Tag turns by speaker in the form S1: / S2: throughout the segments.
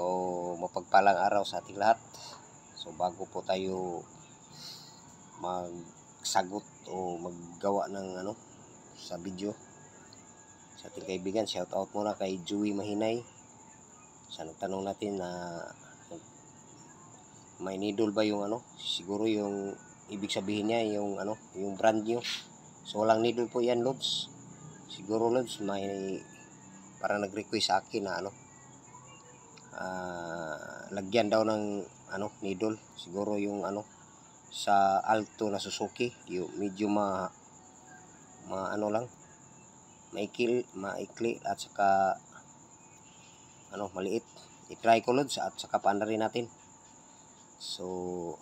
S1: So, mapagpalang araw sa ating lahat. So, bago po tayo magsagot o maggawa ng ano sa video sa ating kaibigan, shout out muna kay Joey Mahinay sa nagtanong natin na may needle ba yung ano siguro yung ibig sabihin niya yung ano yung brand new so walang needle po yan Lobs siguro Lobs may para nag-request sa akin na ano uh, lagyan daw ng ano needle siguro yung ano sa Alto na Suzuki yung medyo ma ma ano lang maikil maikli at saka ano maliit i-try ko lods at saka paano rin natin so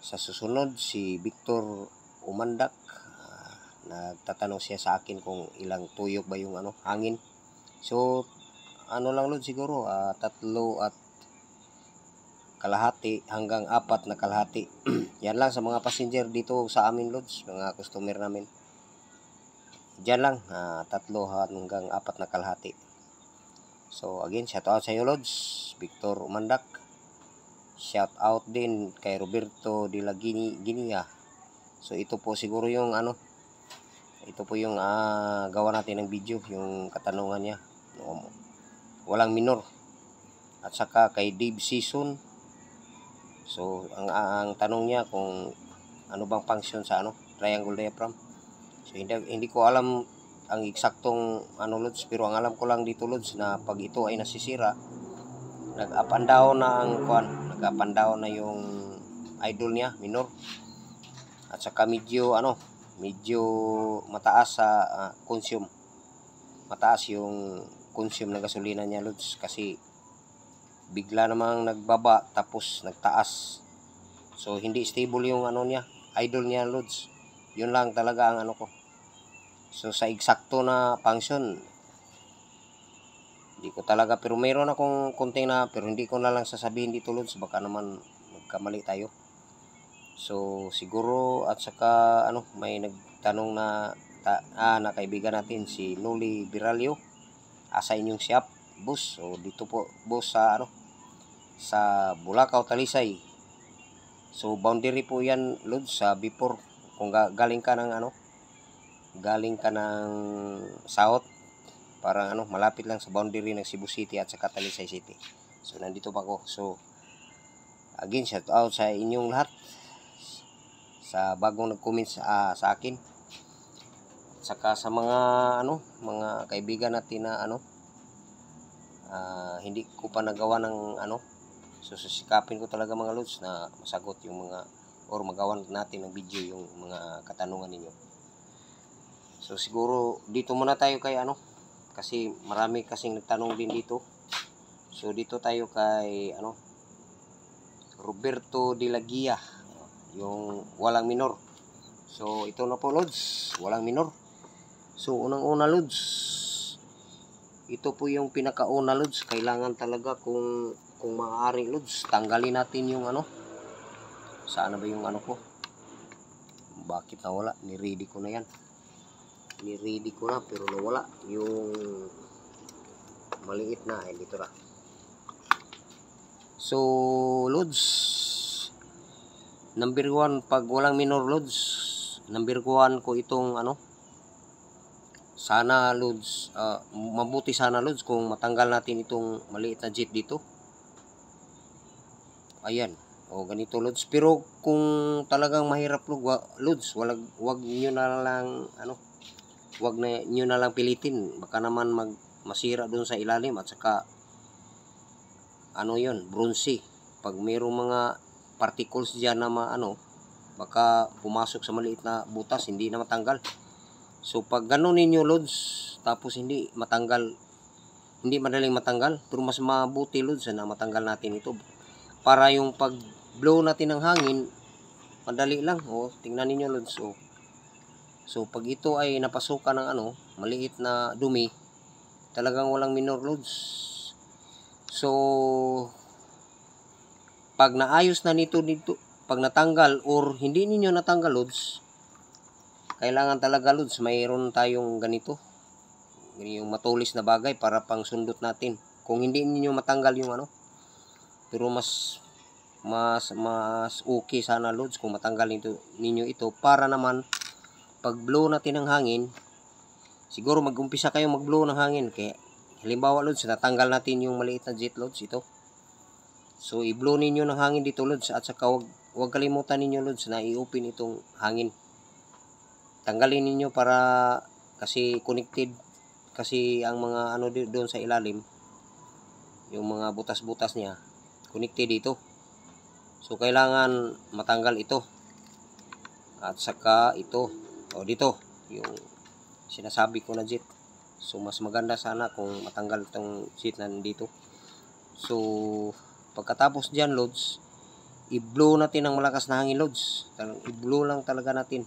S1: sa susunod si Victor Umandak uh, nagtatanong siya sa akin kung ilang tuyok ba yung ano hangin so ano lang Lord siguro uh, tatlo at kalahati hanggang apat na kalahati yan lang sa mga passenger dito sa amin lods mga customer namin dyan lang uh, tatlo hanggang apat na kalahati so again shout out sa iyo Lord Victor Umandak shout out din kay Roberto de la Guinea so ito po siguro yung ano ito po yung uh, gawa natin ng video yung katanungan niya walang minor at saka kay Dave Season so ang, ang tanong niya kung ano bang function sa ano triangle diaphragm so hindi, hindi ko alam ang eksaktong ano lods pero ang alam ko lang dito lods na pag ito ay nasisira nag up and down na ang kuan nag up and down na yung idol niya minor at saka medyo ano medyo mataas sa uh, consume mataas yung consume ng gasolina niya Lods kasi bigla namang nagbaba tapos nagtaas so hindi stable yung ano niya idol niya Lods yun lang talaga ang ano ko so sa eksakto na function hindi ko talaga pero mayroon akong konting na pero hindi ko na lang sasabihin dito Lods baka naman magkamali tayo So siguro at saka ano may nagtanong na ta, ah, na kaibigan natin si Noli Viralio assign yung shop boss so dito po boss sa ano sa Bulacau Talisay so boundary po yan Lod sa before kung ga galing ka ng ano galing ka ng south parang ano malapit lang sa boundary ng Cebu City at sa Talisay City so nandito pa ko so again shout out sa inyong lahat sa bagong nag-comment sa, uh, sa akin saka sa mga ano mga kaibigan natin na ano uh, hindi ko pa nagawa ng ano so sisikapin ko talaga mga lods na masagot yung mga or magawan natin ng video yung mga katanungan ninyo so siguro dito muna tayo kay ano kasi marami kasing nagtanong din dito so dito tayo kay ano Roberto de la Guia yung walang minor so ito na po lods walang minor So, unang-una loads. Ito po yung pinakauna loads. Kailangan talaga kung kung maaari loads, tanggalin natin yung ano. Sana ba yung ano ko? Bakit nawala? Ni-ready ko na yan. Ni-ready ko na pero nawala. Yung maliit na. Eh, dito na. So, loads. Number 1, pag walang minor loads, number 1 ko itong ano, sana loads uh, ah, mabuti sana loads kung matanggal natin itong maliit na jet dito ayan o ganito loads pero kung talagang mahirap lug loads wag wag niyo na lang ano wag na niyo na lang pilitin baka naman mag masira doon sa ilalim at saka ano yon bronze pag mayroong mga particles diyan na ma, ano baka pumasok sa maliit na butas hindi na matanggal So pag ganun ninyo loads, tapos hindi matanggal, hindi madaling matanggal, pero mas mabuti loads na matanggal natin ito. Para yung pag blow natin ng hangin, madali lang. O, tingnan niyo loads. oh. So pag ito ay napasukan ng ano, maliit na dumi, talagang walang minor loads. So pag naayos na nito dito, pag natanggal or hindi niyo natanggal loads, kailangan talaga Lods mayroon tayong ganito yung matulis na bagay para pang sundot natin kung hindi niyo matanggal yung ano pero mas mas mas okay sana Lods kung matanggal nito, ninyo ito para naman pag blow natin ng hangin siguro magumpisa kayo mag blow ng hangin kaya halimbawa Lods natanggal natin yung maliit na jet Lods ito so i-blow ninyo ng hangin dito Lods at saka wag, huwag kalimutan ninyo Lods na i-open itong hangin tanggalin ninyo para kasi connected kasi ang mga ano doon sa ilalim yung mga butas-butas niya connected dito so kailangan matanggal ito at saka ito o dito yung sinasabi ko na jit so mas maganda sana kung matanggal itong sheet na dito so pagkatapos dyan loads i-blow natin ng malakas na hangin loads i-blow lang talaga natin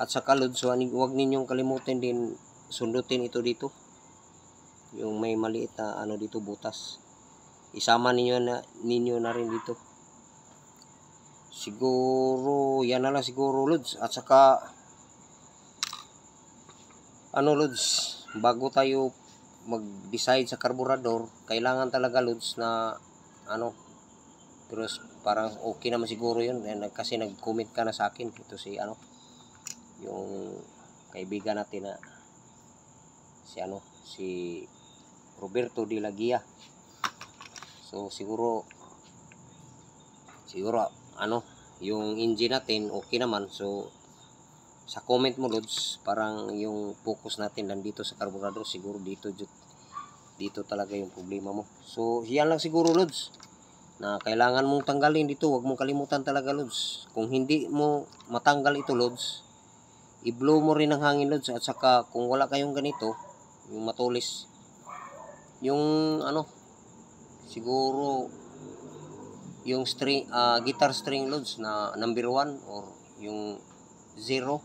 S1: at sa kalod so huwag ninyong kalimutan din sundutin ito dito yung may maliit na ano dito butas isama ninyo na, ninyo na rin dito siguro yan na lang siguro Lods at saka ano Lods bago tayo mag decide sa carburetor kailangan talaga Lods na ano pero parang okay naman siguro yun eh, kasi nag comment ka na sa akin ito si ano yung kaibigan natin na si ano si Roberto de la Guia so siguro siguro ano yung engine natin okay naman so sa comment mo Lods parang yung focus natin nandito sa carburetor siguro dito dito talaga yung problema mo so yan lang siguro Lods na kailangan mong tanggalin dito wag mong kalimutan talaga Lods kung hindi mo matanggal ito Lods i-blow mo rin ang hangin lods at saka kung wala kayong ganito yung matulis yung ano siguro yung string uh, guitar string loads na number 1 or yung 0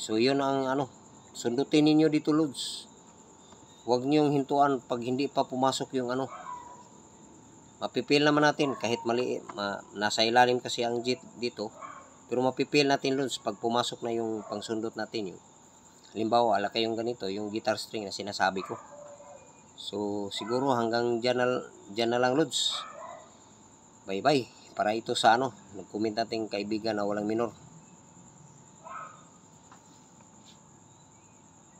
S1: so yun ang ano sundutin niyo dito loads huwag niyo hintuan pag hindi pa pumasok yung ano mapipil naman natin kahit maliit ma, nasa ilalim kasi ang jet dito pero mapipil natin loads pag pumasok na yung pangsundot natin. Yung, halimbawa, alakay yung ganito, yung guitar string na sinasabi ko. So, siguro hanggang dyan na, dyan na lang loads. Bye-bye. Para ito sa ano, nag-comment natin kaibigan na walang minor.